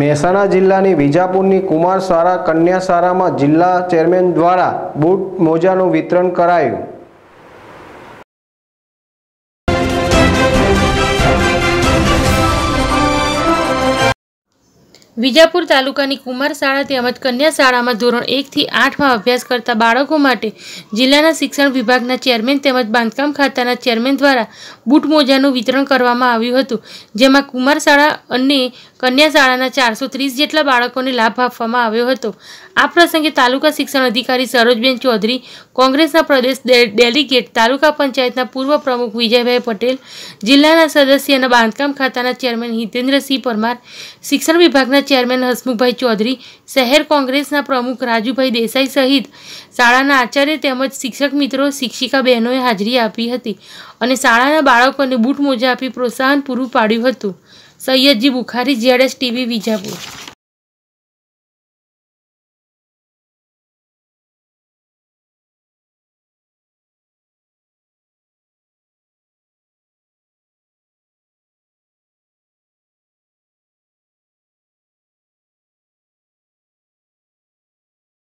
મહેસાણા જિલ્લાની વિજાપુરની કુમારસારા કન્યાસારામાં જિલ્લા ચેરમેન દ્વારા બૂટ મોજાનું વિતરણ કરાયું વિજાપુર તાલુકાની કુમાર શાળા તેમજ કન્યા શાળામાં ધોરણ 1 થી 8 માં અભ્યાસ કરતા બાળકો માટે જિલ્લાના શિક્ષણ વિભાગના ચેરમેન તેમજ બંડ કામ ખાતાના ચેરમેન દ્વારા બૂટ મોજાનું વિતરણ કરવામાં આવ્યું હતું જેમાં કુમાર શાળા અને કન્યા શાળાના 430 જેટલા બાળકોને લાભ આપવામાં આવ્યો હતો આ પ્રસંગે તાલુકા શિક્ષણ અધિકારી સરોજબેન ચૌધરી કોંગ્રેસના પ્રદેશ ડેલીગેટ તાલુકા પંચાયતના પૂર્વ પ્રમુખ વિજયભાઈ પટેલ જિલ્લાના સદસ્ય અને બંડ કામ ખાતાના ચેરમેન હિતેન્દ્રસિંહ પરમાર શિક્ષણ વિભાગ શાળાના ચેરમેન હસમુખભાઈ ચૌધરી શહેર કોંગ્રેસના પ્રમુખ રાજુભાઈ દેસાઈ સહિત શાળાના આચાર્ય તેમજ શિક્ષક મિત્રો શિક્ષિકા બહેનોએ હાજરી આપી હતી અને શાળાના બાળકોને બૂટ મોજા આપી પ્રોત્સાહન પૂરું પાડ્યું હતું સૈયદજી બુખારી જેડેસ ટીવી વિજાપુર